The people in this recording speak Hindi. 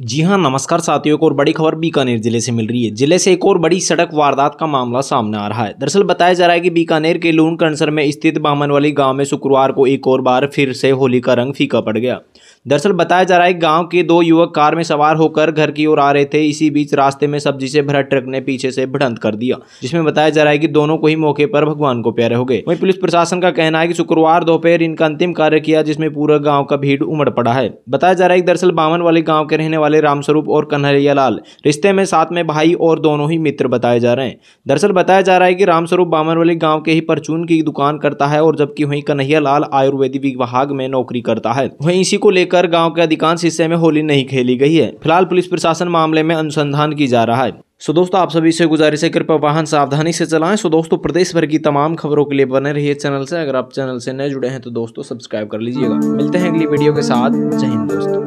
जी हाँ नमस्कार साथियों को और बड़ी खबर बीकानेर जिले से मिल रही है जिले से एक और बड़ी सड़क वारदात का मामला सामने आ रहा है दरअसल बताया जा रहा है कि बीकानेर के लून कणसर में स्थित बामनवाली गांव में शुक्रवार को एक और बार फिर से होली का रंग फीका पड़ गया दरअसल बताया जा रहा है गांव के दो युवक कार में सवार होकर घर की ओर आ रहे थे इसी बीच रास्ते में सब्जी से भरा ट्रक ने पीछे से भड़ंत कर दिया जिसमें बताया जा रहा है कि दोनों को ही मौके पर भगवान को प्यारे हो गए वहीं पुलिस प्रशासन का कहना है कि शुक्रवार दोपहर इनका अंतिम कार्य किया जिसमें पूरा गाँव का भीड़ उमड़ पड़ा है बताया जा रहा है दरअसल बामन वाले गाँव के रहने वाले वाले रामस्वरूप और कन्हैया लाल रिश्ते में साथ में भाई और दोनों ही मित्र बताए जा रहे हैं दरअसल बताया जा रहा है कि रामस्वरूप बामनवली गाँव के ही परचून की दुकान करता है और जबकि वहीं कन्हैया लाल आयुर्वेदिक विभाग में नौकरी करता है वहीं इसी को लेकर गाँव के अधिकांश हिस्से में होली नहीं खेली गई है फिलहाल पुलिस प्रशासन मामले में अनुसंधान की जा रहा है सो दोस्तों आप सभी से गुजारिश है कृपया वाहन सावधानी से चलाएं सो दोस्तों प्रदेश भर की तमाम खबरों के लिए बने रहिए चैनल से अगर आप चैनल से नए जुड़े हैं तो दोस्तों सब्सक्राइब कर लीजिएगा मिलते हैं अगली वीडियो के साथ जय हिंद दोस्तों